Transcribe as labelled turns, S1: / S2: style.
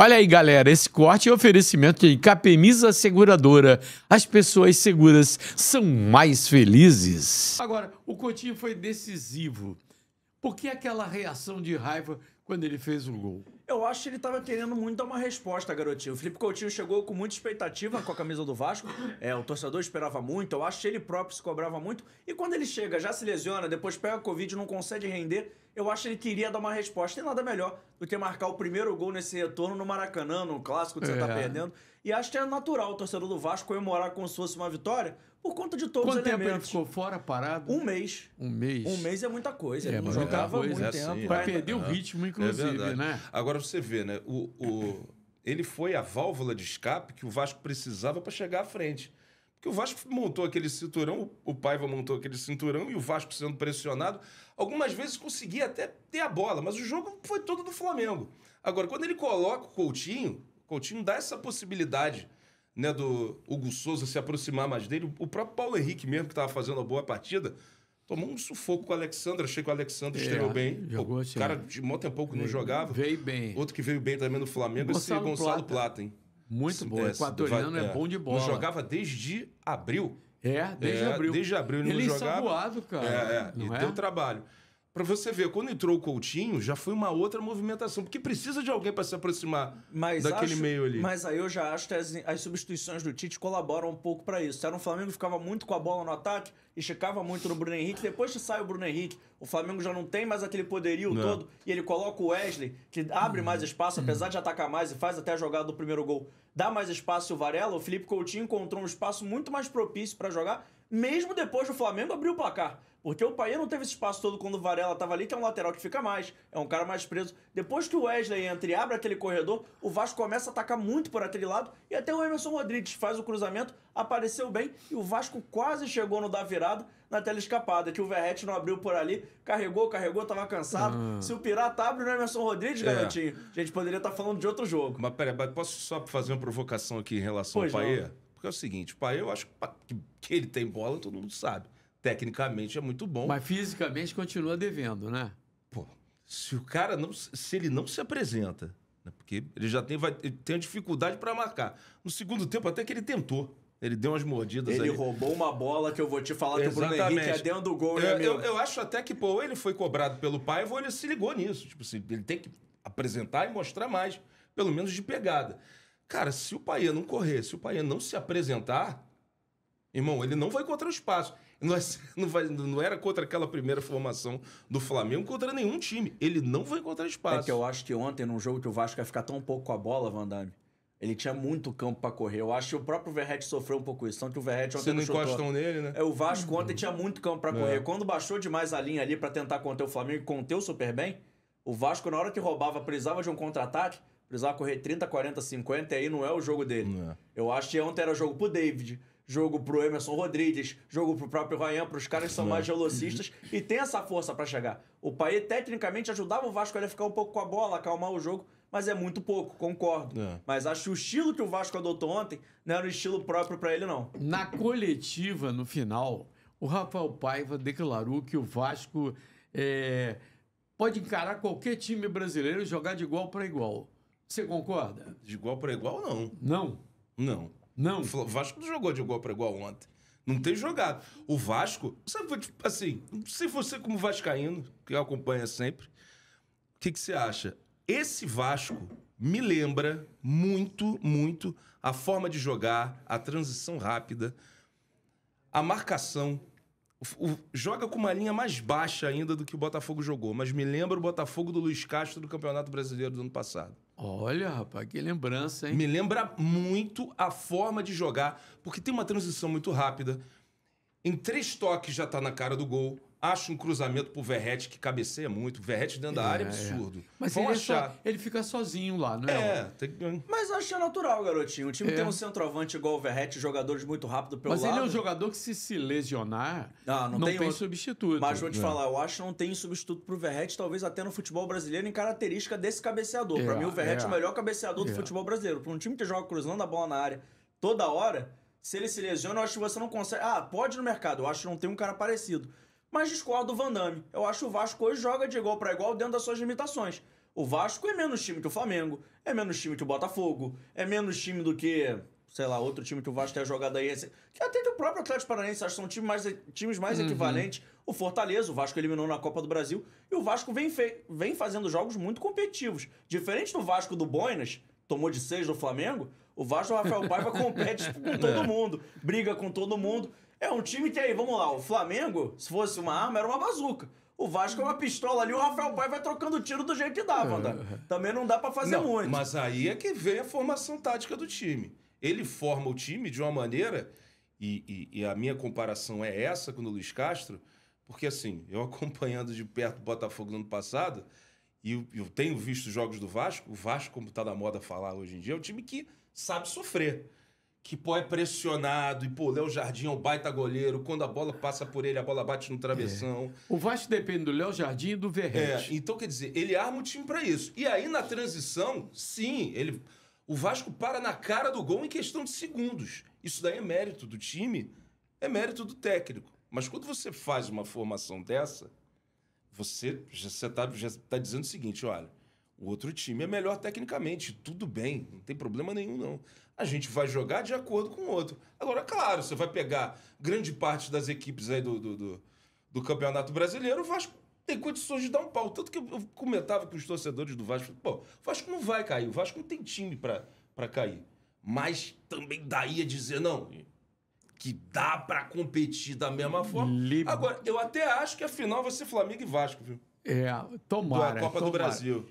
S1: Olha aí, galera, esse corte é oferecimento de Capemisa Seguradora. As pessoas seguras são mais felizes. Agora, o Coutinho foi decisivo. Por que aquela reação de raiva quando ele fez o gol? Eu acho que ele estava querendo muito dar uma resposta, garotinho. O Felipe Coutinho chegou com muita expectativa com a camisa do Vasco. É, o torcedor esperava muito, eu acho que ele próprio se cobrava muito. E quando ele chega, já se lesiona, depois pega a Covid, não consegue render, eu acho que ele queria dar uma resposta. E nada melhor do que marcar o primeiro gol nesse retorno no Maracanã, no clássico que você está é. perdendo. E acho que é natural o torcedor do Vasco comemorar como se fosse uma vitória, por conta de todos Quanto os elementos. Quanto tempo ele ficou fora, parado? Um mês. Um mês? Um mês é muita coisa. É, ele não jogava muito é assim, tempo. Assim, Vai perder o ritmo, é inclusive, é né?
S2: Agora você vê, né? O, o, ele foi a válvula de escape que o Vasco precisava para chegar à frente. Porque o Vasco montou aquele cinturão, o Paiva montou aquele cinturão e o Vasco sendo pressionado, algumas vezes conseguia até ter a bola, mas o jogo foi todo do Flamengo. Agora, quando ele coloca o Coutinho, o Coutinho dá essa possibilidade né, do Hugo Souza se aproximar mais dele. O próprio Paulo Henrique mesmo, que estava fazendo uma boa partida, tomou um sufoco com o Alexandre. Achei que o Alexandre é, estreou bem. Jogou Pô, assim. cara de mó tempo que não jogava. Veio bem. Outro que veio bem também no Flamengo, Gonçalo esse Gonçalo Plata, Plata
S1: hein? Muito bom. É, Equatoriano é, é, bom de bola. Não jogava
S2: desde
S1: abril. É, desde é, abril. Desde abril ele não é jogava. Ele cara. É, é. Não e é? deu
S2: trabalho. Para você ver, quando entrou o Coutinho, já foi uma outra movimentação, porque precisa de alguém para se aproximar
S1: mas daquele acho, meio ali. Mas aí eu já acho que as, as substituições do Tite colaboram um pouco para isso. Era um Flamengo que ficava muito com a bola no ataque, esticava muito no Bruno Henrique. Depois que sai o Bruno Henrique, o Flamengo já não tem mais aquele poderio não. todo e ele coloca o Wesley, que abre mais espaço, apesar de atacar mais e faz até a jogada do primeiro gol, dá mais espaço o Varela. O Felipe Coutinho encontrou um espaço muito mais propício para jogar mesmo depois do Flamengo abrir o placar. Porque o Paia não teve esse espaço todo quando o Varela estava ali, que é um lateral que fica mais, é um cara mais preso. Depois que o Wesley entra e abre aquele corredor, o Vasco começa a atacar muito por aquele lado e até o Emerson Rodrigues faz o cruzamento, apareceu bem e o Vasco quase chegou no da virada na tela escapada, que o Verrete não abriu por ali, carregou, carregou, tava cansado. Ah. Se o Pirata abre no Emerson Rodrigues, é. garotinho, a gente poderia estar tá falando de outro
S2: jogo. Mas pera, posso só fazer uma provocação aqui em relação pois ao Paia Porque é o seguinte, o Paia eu acho que ele tem bola, todo mundo sabe tecnicamente é muito bom. Mas fisicamente continua devendo, né? Pô, se o cara não. Se ele não se apresenta, né? porque ele já tem, vai, tem dificuldade para marcar. No segundo tempo, até que ele tentou. Ele deu umas mordidas Ele aí. roubou
S1: uma bola que eu vou te falar Exatamente. que o Bruno Henrique é dentro do gol, né, eu, né, eu, eu,
S2: acho até que, pô, ele foi cobrado pelo pai ou ele se ligou nisso. Tipo assim, ele tem que apresentar e mostrar mais, pelo menos de pegada. Cara, se o Paia não correr, se o Paia não se apresentar, irmão, ele não vai encontrar espaço. É não, vai, não era contra aquela primeira formação do
S1: Flamengo contra
S2: nenhum time. Ele não vai encontrar é espaço. É que eu acho
S1: que ontem, num jogo que o Vasco ia ficar tão pouco com a bola, Vandame. ele tinha muito campo para correr. Eu acho que o próprio Verret sofreu um pouco isso. Tanto que o Verret ontem Você não chutou. encostam nele, né? É, o Vasco ontem tinha muito campo para é. correr. É. Quando baixou demais a linha ali para tentar conter o Flamengo e conteu super bem, o Vasco, na hora que roubava, precisava de um contra-ataque, precisava correr 30, 40, 50, e aí não é o jogo dele. É. Eu acho que ontem era jogo pro David jogo pro Emerson Rodrigues, jogo pro próprio Ryan, pros caras que são mais velocistas uhum. e tem essa força para chegar. O pai tecnicamente, ajudava o Vasco a ficar um pouco com a bola, acalmar o jogo, mas é muito pouco, concordo. É. Mas acho que o estilo que o Vasco adotou ontem não era o estilo próprio para ele, não. Na coletiva, no final, o Rafael Paiva declarou que o Vasco é, pode encarar qualquer time brasileiro e jogar de igual para igual. Você
S2: concorda? De igual para igual, não. Não? Não. Não. O Vasco não jogou de igual para igual ontem. Não tem jogado. O Vasco, sabe, assim, se você como vascaíno, que acompanha sempre, o que, que você acha? Esse Vasco me lembra muito, muito a forma de jogar, a transição rápida, a marcação, o, o, joga com uma linha mais baixa ainda do que o Botafogo jogou, mas me lembra o Botafogo do Luiz Castro do Campeonato Brasileiro do ano passado.
S1: Olha, rapaz, que lembrança,
S2: hein? Me lembra muito a forma de jogar, porque tem uma transição muito rápida. Em três toques já tá na cara do gol. Acho um cruzamento pro Verrete que
S1: cabeceia muito. Verrete dentro da é, área é, é. absurdo. É. Mas ele, achar... Só, ele fica sozinho lá, não é? É, tem... mas acho que é natural, garotinho. O time é. tem um centroavante igual o Verrete, jogadores muito rápido pelo mas lado. Mas ele é um jogador que se se lesionar, ah, não, não, tem, tem substituto. Mas vou te é. falar, eu acho que não tem substituto pro Verrete, talvez até no futebol brasileiro, em característica desse cabeceador. É, pra mim, o Verrete é, é, o melhor cabeceador do futebol brasileiro. Pra um time que joga cruzando a bola na área toda hora, se ele se lesiona, eu acho que você não consegue... Ah, pode no mercado. Eu acho que não tem um cara parecido. Mas discordo do Van Damme. Eu acho que o Vasco hoje joga de igual para igual dentro das suas limitações. O Vasco é menos time que o Flamengo, é menos time que o Botafogo, é menos time do que, sei lá, outro time que o Vasco tenha jogado aí. Que até que o próprio Atlético Paranaense, acho que são times mais, times mais uhum. equivalentes. O Fortaleza, o Vasco eliminou na Copa do Brasil. E o Vasco vem, vem fazendo jogos muito competitivos. Diferente do Vasco do Boinas, tomou de seis do Flamengo, o Vasco do Rafael Paiva compete com é. todo mundo, briga com todo mundo. É um time que aí, vamos lá, o Flamengo, se fosse uma arma, era uma bazuca. O Vasco é uma pistola ali, o Rafael Pai vai trocando tiro do jeito que dá, Wanda. É, é. Também não dá para fazer não, muito. Mas aí é
S2: que vem a formação tática do time. Ele forma o time de uma maneira, e, e, e a minha comparação é essa com o Luiz Castro, porque assim, eu acompanhando de perto o Botafogo no ano passado, e eu, eu tenho visto os jogos do Vasco, o Vasco, como tá da moda falar hoje em dia, é um time que sabe sofrer que pô, é pressionado e pô, Léo Jardim é um baita goleiro, quando a bola passa por ele, a bola bate no travessão. É. O Vasco depende do Léo Jardim e do Verrete. É, então quer dizer, ele arma o time para isso. E aí na transição, sim, ele o Vasco para na cara do gol em questão de segundos. Isso daí é mérito do time, é mérito do técnico. Mas quando você faz uma formação dessa, você já está tá dizendo o seguinte, olha, o outro time é melhor tecnicamente, tudo bem, não tem problema nenhum não. A gente vai jogar de acordo com o outro. Agora, claro, você vai pegar grande parte das equipes aí do, do, do, do Campeonato Brasileiro, o Vasco tem condições de dar um pau. Tanto que eu comentava com os torcedores do Vasco, pô, o Vasco não vai cair, o Vasco não tem time para cair. Mas também daí a dizer, não, que dá para competir da mesma forma. Agora, eu até acho que a final vai ser Flamengo e Vasco, viu? É, tomara. Da Copa tomara. do Brasil.